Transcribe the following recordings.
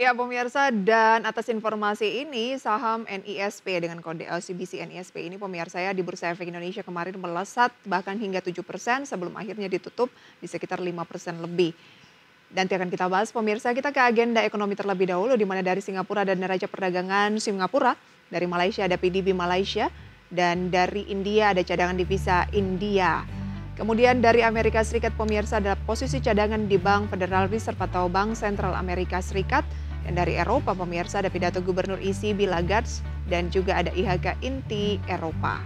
Ya pemirsa dan atas informasi ini saham NISP dengan kode LCBC NISP ini pemirsa ya di Bursa Efek Indonesia kemarin melesat bahkan hingga 7 persen sebelum akhirnya ditutup di sekitar 5 persen lebih. Nanti akan kita bahas pemirsa kita ke agenda ekonomi terlebih dahulu di mana dari Singapura dan neraca perdagangan Singapura, dari Malaysia ada PDB Malaysia dan dari India ada cadangan divisa India. Kemudian dari Amerika Serikat pemirsa ada posisi cadangan di Bank Federal Reserve atau Bank Sentral Amerika Serikat dan dari Eropa pemirsa ada pidato Gubernur ISI Bilagats dan juga ada IHK inti Eropa.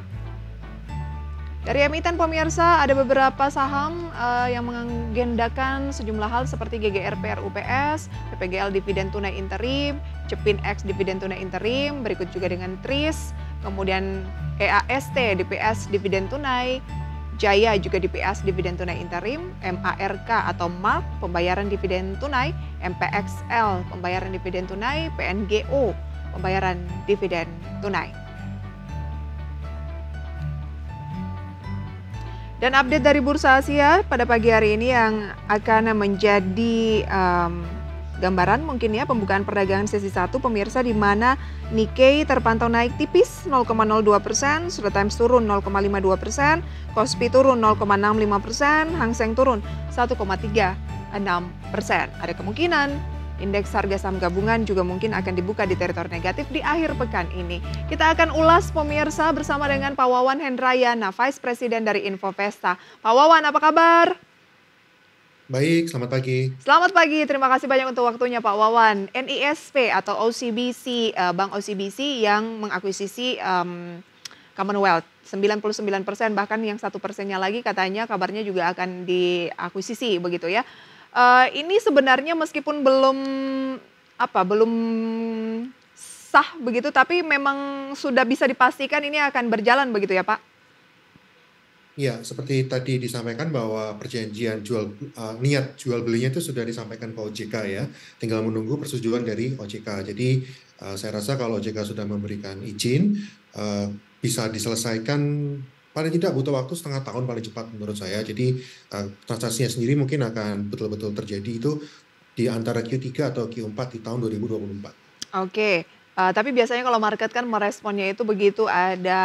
Dari emiten pemirsa ada beberapa saham uh, yang mengagendakan sejumlah hal seperti GGRPR UPS, PPGL dividen tunai interim, Cepin X dividen tunai interim, berikut juga dengan TRIS, kemudian EAST DPS dividen tunai, Jaya juga DPS dividen tunai interim, MARK atau MARK pembayaran dividen tunai, MPXL pembayaran dividen tunai, PNGO pembayaran dividen tunai. Dan update dari Bursa Asia pada pagi hari ini yang akan menjadi um, Gambaran mungkin ya pembukaan perdagangan sesi 1 pemirsa di mana Nikkei terpantau naik tipis 0,02 persen, Straits Times turun 0,52 persen, Kospi turun 0,65 persen, Hang Seng turun 1,36 persen. Ada kemungkinan Indeks harga saham gabungan juga mungkin akan dibuka di teritori negatif di akhir pekan ini. Kita akan ulas pemirsa bersama dengan Pak Wawan Hendrayana, Vice President dari Infovesta. Pak Wawan, apa kabar? Baik, selamat pagi. Selamat pagi, terima kasih banyak untuk waktunya Pak Wawan. NISP atau OCBC, eh, Bank OCBC yang mengakuisisi um, Commonwealth. 99 persen, bahkan yang satu persennya lagi katanya kabarnya juga akan diakuisisi begitu ya. Uh, ini sebenarnya meskipun belum apa belum sah begitu, tapi memang sudah bisa dipastikan ini akan berjalan begitu ya Pak? Ya, seperti tadi disampaikan bahwa perjanjian jual uh, niat jual belinya itu sudah disampaikan ke OJK ya. Tinggal menunggu persetujuan dari OJK. Jadi uh, saya rasa kalau OJK sudah memberikan izin uh, bisa diselesaikan paling tidak butuh waktu setengah tahun paling cepat menurut saya. Jadi uh, transaksinya sendiri mungkin akan betul-betul terjadi itu di antara Q3 atau Q4 di tahun 2024. Oke, Uh, tapi biasanya kalau market kan meresponnya itu begitu ada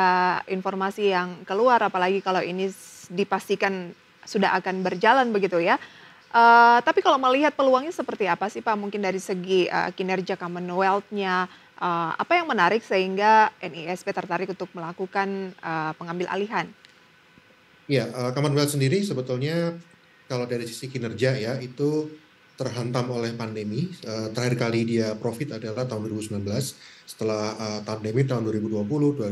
informasi yang keluar, apalagi kalau ini dipastikan sudah akan berjalan begitu ya. Uh, tapi kalau melihat peluangnya seperti apa sih Pak? Mungkin dari segi uh, kinerja Commonwealth-nya, uh, apa yang menarik sehingga NISP tertarik untuk melakukan uh, pengambil alihan? Ya, uh, Commonwealth sendiri sebetulnya kalau dari sisi kinerja ya itu terhantam oleh pandemi. Uh, terakhir kali dia profit adalah tahun 2019. Setelah uh, pandemi tahun 2020,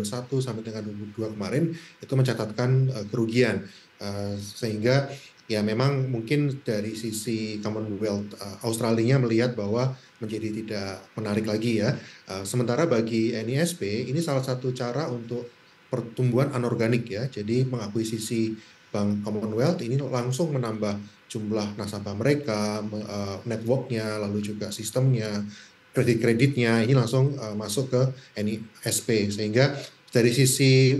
2021 sampai dengan 2022 kemarin itu mencatatkan uh, kerugian. Uh, sehingga ya memang mungkin dari sisi Commonwealth uh, Australia melihat bahwa menjadi tidak menarik lagi ya. Uh, sementara bagi NISP ini salah satu cara untuk pertumbuhan anorganik ya. Jadi mengakuisisi bank Commonwealth ini langsung menambah jumlah nasabah mereka, eh, networknya, lalu juga sistemnya, kredit-kreditnya ini langsung eh, masuk ke NISP sehingga dari sisi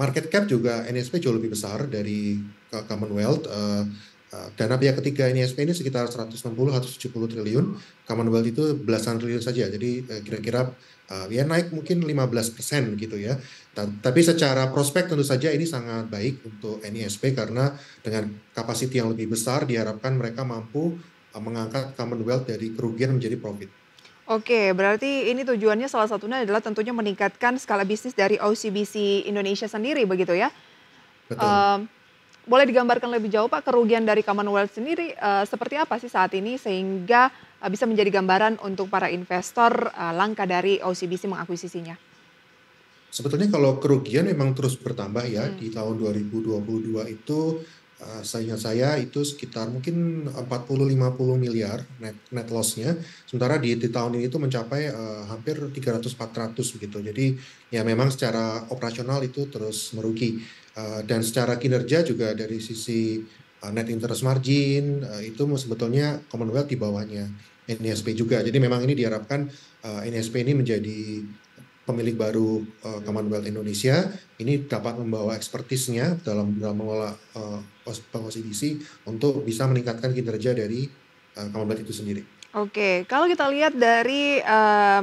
market cap juga NISP jauh lebih besar dari Commonwealth. Eh, dana pihak ketiga NISP ini sekitar 160-170 triliun, Commonwealth itu belasan triliun saja, jadi kira-kira ya naik mungkin 15 persen gitu ya. Tapi secara prospek tentu saja ini sangat baik untuk NISP karena dengan kapasiti yang lebih besar diharapkan mereka mampu e, mengangkat Commonwealth dari kerugian menjadi profit. Oke, berarti ini tujuannya salah satunya adalah tentunya meningkatkan skala bisnis dari OCBC Indonesia sendiri begitu ya. Betul. Uh, boleh digambarkan lebih jauh Pak kerugian dari Commonwealth sendiri uh, seperti apa sih saat ini sehingga uh, bisa menjadi gambaran untuk para investor uh, langkah dari OCBC mengakuisisinya? Sebetulnya kalau kerugian memang terus bertambah ya hmm. di tahun 2022 itu uh, saya itu sekitar mungkin 40-50 miliar net net lossnya. Sementara di, di tahun ini itu mencapai uh, hampir 300-400 begitu. Jadi ya memang secara operasional itu terus merugi uh, dan secara kinerja juga dari sisi uh, net interest margin uh, itu sebetulnya Commonwealth di bawahnya NSP e juga. Jadi memang ini diharapkan uh, NISP e ini menjadi pemilik baru uh, Commonwealth Indonesia ini dapat membawa ekspertisnya dalam dalam mengelola uh, eh, pengosidisi untuk bisa meningkatkan kinerja dari uh, Commonwealth itu sendiri. Oke, kalau kita lihat dari uh,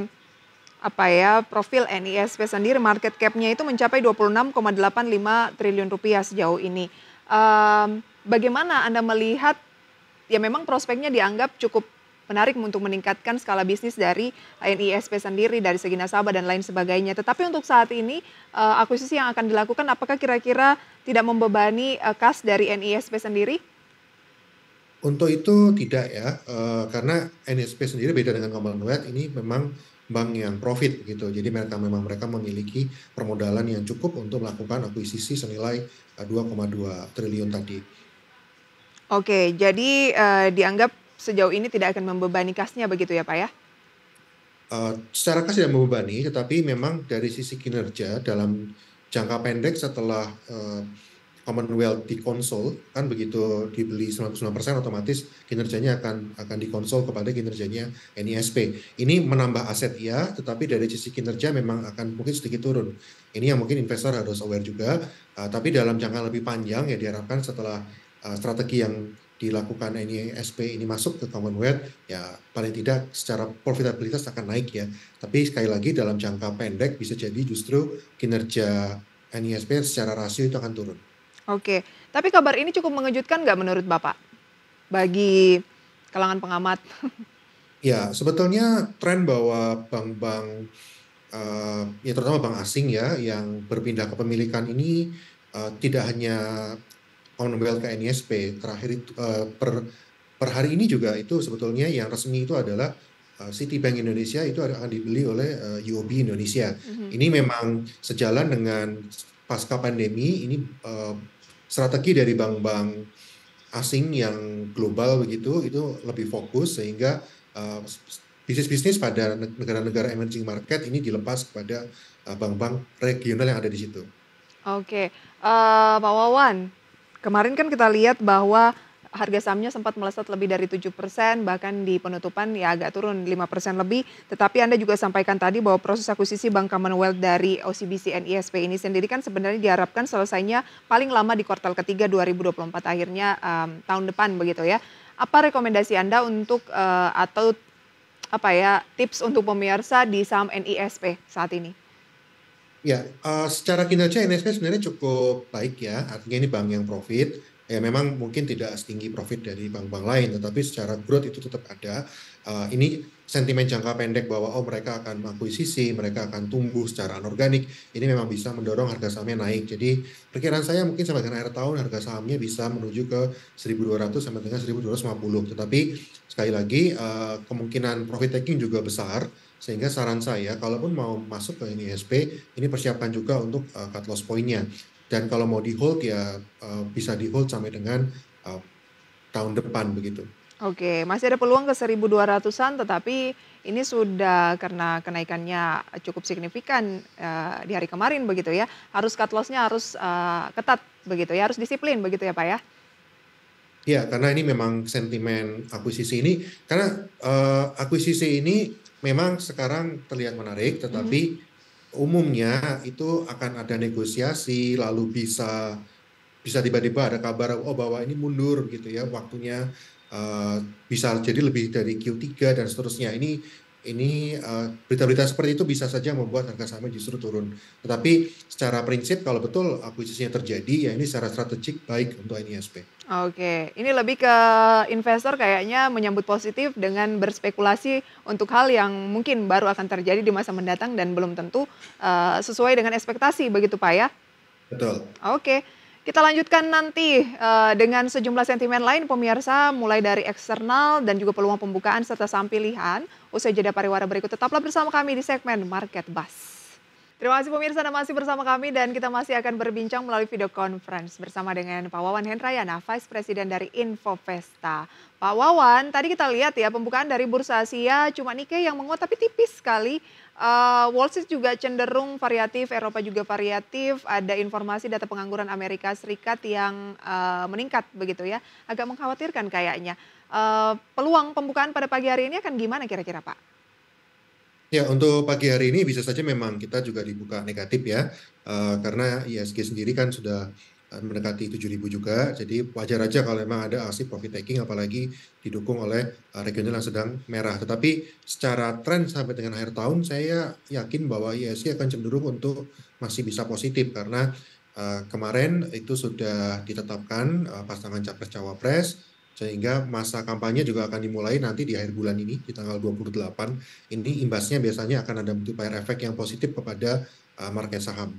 apa ya profil NISP sendiri market cap-nya itu mencapai 26,85 triliun rupiah sejauh ini. Uh, bagaimana Anda melihat ya memang prospeknya dianggap cukup menarik untuk meningkatkan skala bisnis dari NISP sendiri, dari segi nasabah dan lain sebagainya. Tetapi untuk saat ini uh, akuisisi yang akan dilakukan apakah kira-kira tidak membebani uh, kas dari NISP sendiri? Untuk itu tidak ya, uh, karena NISP sendiri beda dengan Commonwealth ini memang bank yang profit gitu. Jadi mereka memang mereka memiliki permodalan yang cukup untuk melakukan akuisisi senilai 2,2 triliun tadi. Oke, jadi uh, dianggap sejauh ini tidak akan membebani kasnya begitu ya Pak ya? Uh, secara kas tidak membebani, tetapi memang dari sisi kinerja dalam jangka pendek setelah uh, Commonwealth di konsol kan begitu dibeli 99% otomatis kinerjanya akan akan dikonsol kepada kinerjanya NISP. Ini menambah aset ya, tetapi dari sisi kinerja memang akan mungkin sedikit turun. Ini yang mungkin investor harus aware juga. Uh, tapi dalam jangka lebih panjang ya diharapkan setelah uh, strategi yang dilakukan ini SP ini masuk ke Commonwealth ya paling tidak secara profitabilitas akan naik ya tapi sekali lagi dalam jangka pendek bisa jadi justru kinerja NISP secara rasio itu akan turun. Oke, tapi kabar ini cukup mengejutkan nggak menurut Bapak bagi kalangan pengamat? Ya sebetulnya tren bahwa bank-bank uh, ya terutama bank asing ya yang berpindah kepemilikan ini uh, tidak hanya Commonwealth NISP terakhir itu, uh, per per hari ini juga itu sebetulnya yang resmi itu adalah uh, Citibank Indonesia itu akan dibeli oleh uh, eh, UOB Indonesia. Mm-hmm. Ini memang sejalan dengan pasca pandemi ini uh, strategi dari bank-bank asing yang global begitu itu lebih fokus sehingga uh, bisnis-bisnis pada negara-negara emerging market ini dilepas kepada bank-bank uh, regional yang ada di situ. Oke, okay. uh, Pak Wawan, Kemarin kan kita lihat bahwa harga sahamnya sempat melesat lebih dari 7 persen, bahkan di penutupan ya agak turun 5 persen lebih. Tetapi Anda juga sampaikan tadi bahwa proses akuisisi Bank Commonwealth dari OCBC NISP e ini sendiri kan sebenarnya diharapkan selesainya paling lama di kuartal ketiga 2024 akhirnya um, tahun depan begitu ya. Apa rekomendasi Anda untuk uh, atau apa ya tips untuk pemirsa di saham NISP saat ini? Ya, uh, secara kinerja NSP sebenarnya cukup baik ya. Artinya ini bank yang profit. Ya memang mungkin tidak setinggi profit dari bank-bank lain, tetapi secara growth itu tetap ada. Uh, ini sentimen jangka pendek bahwa oh mereka akan mengakuisisi, mereka akan tumbuh secara anorganik. Ini memang bisa mendorong harga sahamnya naik. Jadi perkiraan saya mungkin sampai dengan akhir tahun harga sahamnya bisa menuju ke 1.200 sampai dengan 1.250. Tetapi sekali lagi uh, kemungkinan profit taking juga besar sehingga saran saya, kalaupun mau masuk ke ini SP, ini persiapkan juga untuk uh, cut loss poinnya. Dan kalau mau di hold ya uh, bisa di hold sampai dengan uh, tahun depan begitu. Oke, masih ada peluang ke 1.200-an, tetapi ini sudah karena kenaikannya cukup signifikan uh, di hari kemarin begitu ya. Harus cut lossnya harus uh, ketat begitu ya, harus disiplin begitu ya Pak ya. Ya, karena ini memang sentimen akuisisi ini, karena uh, akuisisi ini memang sekarang terlihat menarik, tetapi hmm. umumnya itu akan ada negosiasi, lalu bisa bisa tiba-tiba ada kabar oh bahwa ini mundur gitu ya waktunya uh, bisa jadi lebih dari Q3 dan seterusnya. Ini ini eh, berita-berita uh, seperti itu bisa saja membuat harga sahamnya justru turun. Tetapi secara prinsip kalau betul akuisisinya terjadi ya ini secara strategik baik untuk NISP. Oke, ini lebih ke investor kayaknya menyambut positif dengan berspekulasi untuk hal yang mungkin baru akan terjadi di masa mendatang dan belum tentu uh, sesuai dengan ekspektasi begitu Pak ya? Betul. Oke. Kita lanjutkan nanti uh, dengan sejumlah sentimen lain pemirsa mulai dari eksternal dan juga peluang pembukaan serta saham pilihan. Usai jeda pariwara berikut tetaplah bersama kami di segmen Market Bus. Terima kasih pemirsa Anda masih bersama kami dan kita masih akan berbincang melalui video conference bersama dengan Pak Wawan Hendrayana, Vice President dari Infovesta. Pak Wawan, tadi kita lihat ya pembukaan dari Bursa Asia cuma Nikkei yang menguat tapi tipis sekali. Uh, Wall Street juga cenderung variatif, Eropa juga variatif. Ada informasi data pengangguran Amerika Serikat yang uh, meningkat begitu ya. Agak mengkhawatirkan kayaknya. Uh, peluang pembukaan pada pagi hari ini akan gimana kira-kira Pak? Ya, untuk pagi hari ini bisa saja memang kita juga dibuka negatif ya, uh, karena ISG sendiri kan sudah eh, mendekati 7.000 juga, jadi wajar aja kalau memang ada aksi profit taking, apalagi didukung oleh eh, regional yang sedang merah. Tetapi secara tren sampai dengan akhir tahun, saya yakin bahwa ISG akan cenderung untuk masih bisa positif, karena uh, kemarin itu sudah ditetapkan uh, pasangan capres-cawapres, sehingga masa kampanye juga akan dimulai nanti di akhir bulan ini di tanggal 28 ini imbasnya biasanya akan ada multiplier efek yang positif kepada uh, market saham.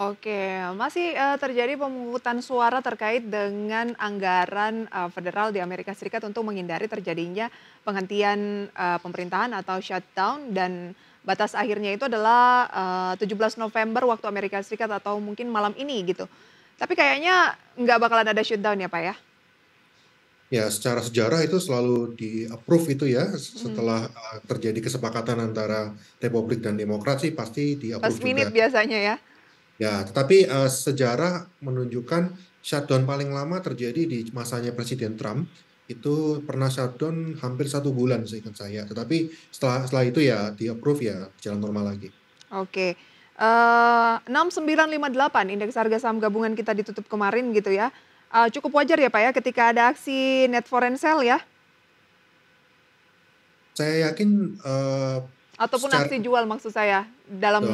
Oke, masih uh, terjadi pemungutan suara terkait dengan anggaran uh, federal di Amerika Serikat untuk menghindari terjadinya penghentian uh, pemerintahan atau shutdown dan batas akhirnya itu adalah uh, 17 November waktu Amerika Serikat atau mungkin malam ini gitu. Tapi kayaknya nggak bakalan ada shutdown ya Pak ya? Ya, secara sejarah itu selalu di approve itu ya hmm. setelah hmm. terjadi kesepakatan antara Republik dan demokrasi pasti di approve Pas minute biasanya ya. Ya, tetapi uh, sejarah menunjukkan shutdown paling lama terjadi di masanya Presiden Trump itu pernah shutdown hampir satu bulan seingat saya. Tetapi setelah setelah itu ya di approve ya jalan normal lagi. Oke. Okay. Uh, 6958 indeks harga saham gabungan kita ditutup kemarin gitu ya uh, cukup wajar ya Pak ya ketika ada aksi net foreign sale ya? Saya yakin uh, ataupun secara, aksi jual maksud saya dalam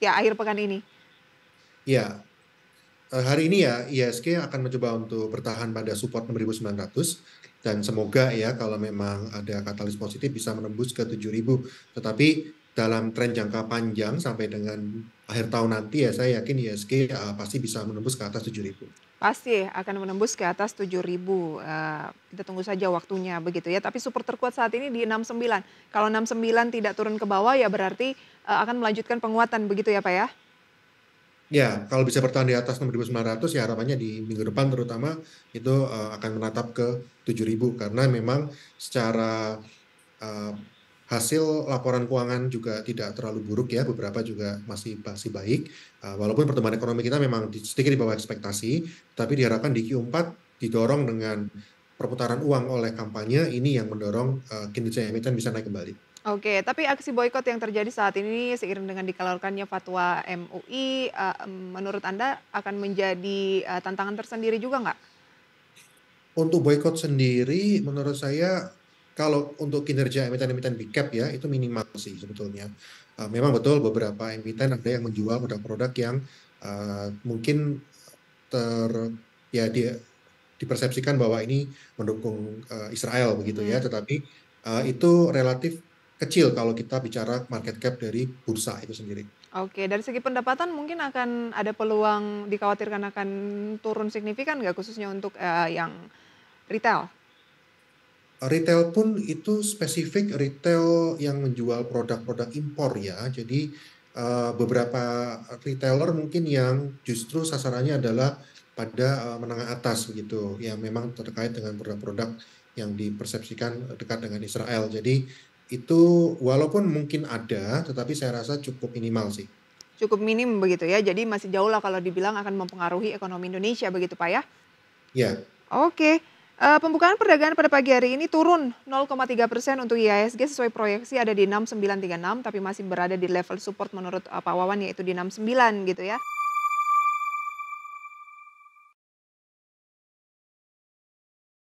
ya akhir pekan ini. Ya. Uh, hari ini ya ISK akan mencoba untuk bertahan pada support 6900 dan semoga ya kalau memang ada katalis positif bisa menembus ke 7000 tetapi dalam tren jangka panjang sampai dengan akhir tahun nanti ya saya yakin ISG uh, eh, pasti bisa menembus ke atas 7.000. Pasti akan menembus ke atas 7.000. Uh, eh, kita tunggu saja waktunya begitu ya. Tapi super terkuat saat ini di 69. Kalau 69 tidak turun ke bawah ya berarti uh, akan melanjutkan penguatan begitu ya Pak ya? Ya, kalau bisa bertahan di atas 6.900 ya harapannya di minggu depan terutama itu uh, akan menatap ke 7.000 karena memang secara uh, Hasil laporan keuangan juga tidak terlalu buruk ya, beberapa juga masih masih baik. Uh, walaupun pertumbuhan ekonomi kita memang sedikit di bawah ekspektasi, tapi diharapkan di Q4 didorong dengan perputaran uang oleh kampanye ini yang mendorong uh, kinerja emiten bisa naik kembali. Oke, tapi aksi boykot yang terjadi saat ini seiring dengan dikeluarkannya fatwa MUI, uh, eh, menurut Anda akan menjadi uh, tantangan tersendiri juga nggak? Untuk boykot sendiri, menurut saya kalau untuk kinerja emiten-emiten big cap ya itu minimal sih sebetulnya. Uh, memang betul beberapa emiten ada yang menjual produk-produk yang uh, mungkin ter ya dia dipersepsikan bahwa ini mendukung uh, Israel begitu ya, hmm. tetapi uh, itu relatif kecil kalau kita bicara market cap dari bursa itu sendiri. Oke, dari segi pendapatan mungkin akan ada peluang dikhawatirkan akan turun signifikan nggak khususnya untuk uh, yang retail? retail pun itu spesifik retail yang menjual produk-produk impor ya. Jadi uh, beberapa retailer mungkin yang justru sasarannya adalah pada uh, menengah atas begitu. yang memang terkait dengan produk-produk yang dipersepsikan dekat dengan Israel. Jadi itu walaupun mungkin ada, tetapi saya rasa cukup minimal sih. Cukup minim begitu ya. Jadi masih jauh lah kalau dibilang akan mempengaruhi ekonomi Indonesia begitu Pak ya. Ya. Oke. Okay. Uh, pembukaan perdagangan pada pagi hari ini turun 0,3 persen untuk IASG sesuai proyeksi ada di 6936 tapi masih berada di level support menurut uh, Pak Wawan yaitu di 69 gitu ya.